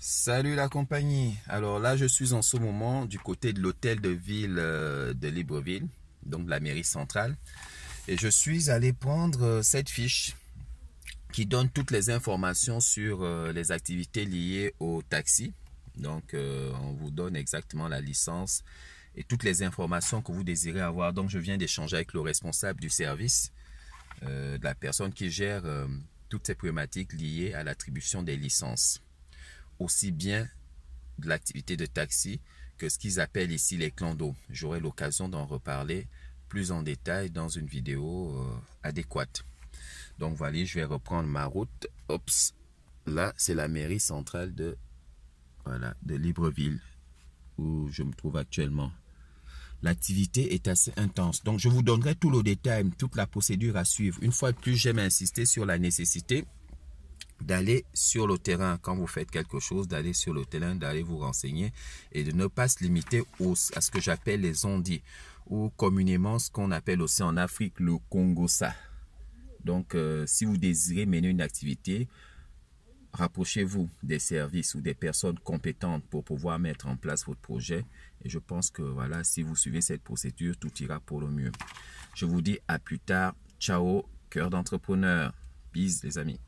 Salut la compagnie. Alors là, je suis en ce moment du côté de l'hôtel de ville euh, de Libreville, donc la mairie centrale. Et je suis allé prendre euh, cette fiche qui donne toutes les informations sur euh, les activités liées au taxi. Donc on vous donne exactement la licence et toutes les informations que vous désirez avoir. Donc je viens d'échanger avec le responsable du service, la personne qui gère toutes ces problématiques liées à l'attribution des licences aussi bien de l'activité de taxi que ce qu'ils appellent ici les clandos. J'aurai l'occasion d'en reparler plus en détail dans une vidéo euh, adéquate. Donc voilà, je vais reprendre ma route. Oups, là c'est la mairie centrale de de Libreville où je me trouve actuellement. L'activité est assez intense. Donc je vous donnerai tout le détail, toute la procédure à suivre. Une fois de plus, j'aime insister sur la nécessité d'aller sur le terrain quand vous faites quelque chose, d'aller sur le terrain, d'aller vous renseigner et de ne pas se limiter aux, à ce que j'appelle les ondits ou communément ce qu'on appelle aussi en Afrique le congo Congo-Sa. Donc, euh, si vous désirez mener une activité, rapprochez-vous des services ou des personnes compétentes pour pouvoir mettre en place votre projet. Et je pense que voilà, si vous suivez cette procédure, tout ira pour le mieux. Je vous dis à plus tard. Ciao, cœur d'entrepreneur. Peace les amis.